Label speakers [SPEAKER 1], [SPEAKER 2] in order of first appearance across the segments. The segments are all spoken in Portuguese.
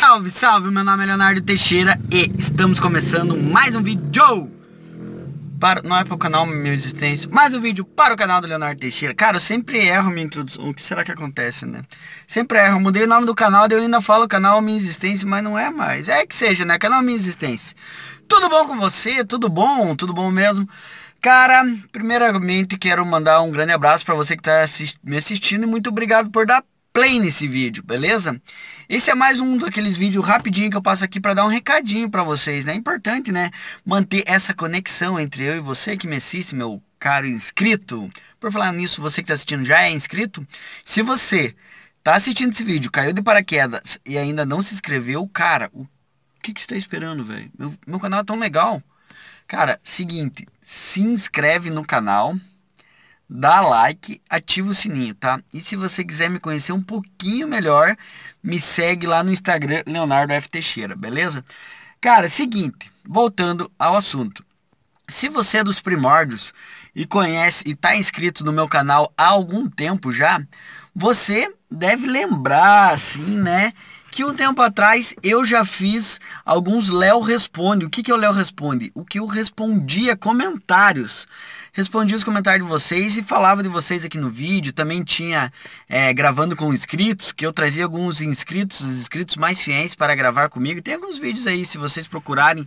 [SPEAKER 1] Salve, salve! Meu nome é Leonardo Teixeira e estamos começando mais um vídeo para, não é para o canal Minha Existência, mais um vídeo para o canal do Leonardo Teixeira. Cara, eu sempre erro minha introdução, o que será que acontece, né? Sempre erro, eu mudei o nome do canal, e eu ainda falo canal Minha Existência, mas não é mais. É que seja, né? Canal Minha Existência. Tudo bom com você? Tudo bom? Tudo bom mesmo? Cara, primeiramente quero mandar um grande abraço para você que está me assistindo e muito obrigado por dar play nesse vídeo, beleza? Esse é mais um daqueles vídeos rapidinho que eu passo aqui para dar um recadinho para vocês, né? É importante, né? Manter essa conexão entre eu e você que me assiste, meu caro inscrito. Por falar nisso, você que está assistindo já é inscrito? Se você está assistindo esse vídeo, caiu de paraquedas e ainda não se inscreveu, cara, o que, que você está esperando, velho? Meu, meu canal é tão legal. Cara, seguinte, se inscreve no canal, dá like, ativa o sininho, tá? E se você quiser me conhecer um pouquinho melhor, me segue lá no Instagram Leonardo F Teixeira, beleza? Cara, seguinte, voltando ao assunto. Se você é dos primórdios e conhece e está inscrito no meu canal há algum tempo já, você deve lembrar assim, né? que um tempo atrás eu já fiz alguns Léo Responde. O que, que é o Léo Responde? O que eu respondia comentários. Respondia os comentários de vocês e falava de vocês aqui no vídeo. Também tinha é, gravando com inscritos, que eu trazia alguns inscritos, os inscritos mais fiéis para gravar comigo. Tem alguns vídeos aí, se vocês procurarem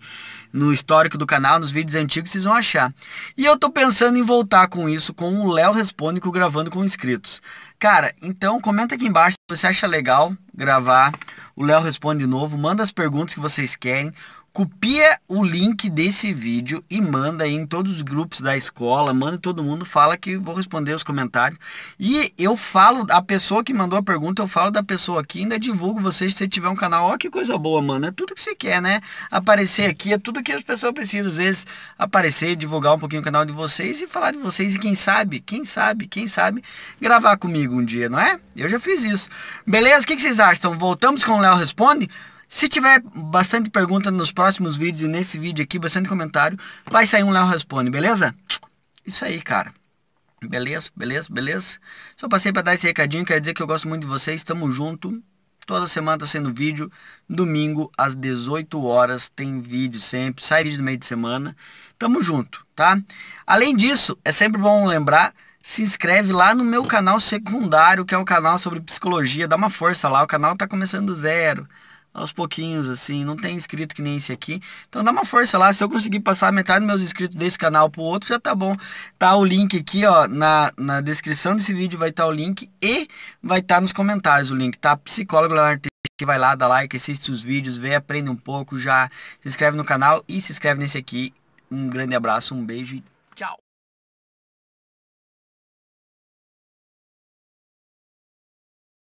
[SPEAKER 1] no histórico do canal, nos vídeos antigos, vocês vão achar. E eu tô pensando em voltar com isso, com o Léo Responde com gravando com inscritos. Cara, então comenta aqui embaixo se você acha legal gravar o Léo responde de novo, manda as perguntas que vocês querem. Copia o link desse vídeo e manda aí em todos os grupos da escola, manda todo mundo, fala que vou responder os comentários. E eu falo, a pessoa que mandou a pergunta, eu falo da pessoa aqui, ainda divulgo vocês se você tiver um canal. Ó, que coisa boa, mano. É tudo que você quer, né? Aparecer aqui, é tudo que as pessoas precisam. Às vezes, aparecer, divulgar um pouquinho o canal de vocês e falar de vocês. E quem sabe, quem sabe, quem sabe, gravar comigo um dia, não é? Eu já fiz isso. Beleza? O que, que vocês acham? Voltamos com o Léo Responde? Se tiver bastante pergunta nos próximos vídeos e nesse vídeo aqui, bastante comentário, vai sair um Léo Responde, beleza? Isso aí, cara. Beleza, beleza, beleza. Só passei para dar esse recadinho, quer dizer que eu gosto muito de vocês, tamo junto. Toda semana tá sendo vídeo, domingo às 18 horas tem vídeo sempre, sai vídeo no meio de semana. Tamo junto, tá? Além disso, é sempre bom lembrar se inscreve lá no meu canal secundário, que é o canal sobre psicologia. Dá uma força lá, o canal tá começando do zero aos pouquinhos, assim. Não tem inscrito que nem esse aqui. Então dá uma força lá. Se eu conseguir passar metade dos meus inscritos desse canal pro outro, já tá bom. Tá o link aqui, ó, na, na descrição desse vídeo vai estar tá o link e vai estar tá nos comentários o link, tá? Psicólogo Leonardo que vai lá, dá like, assiste os vídeos, vê, aprende um pouco, já se inscreve no canal e se inscreve nesse aqui. Um grande abraço, um beijo e tchau!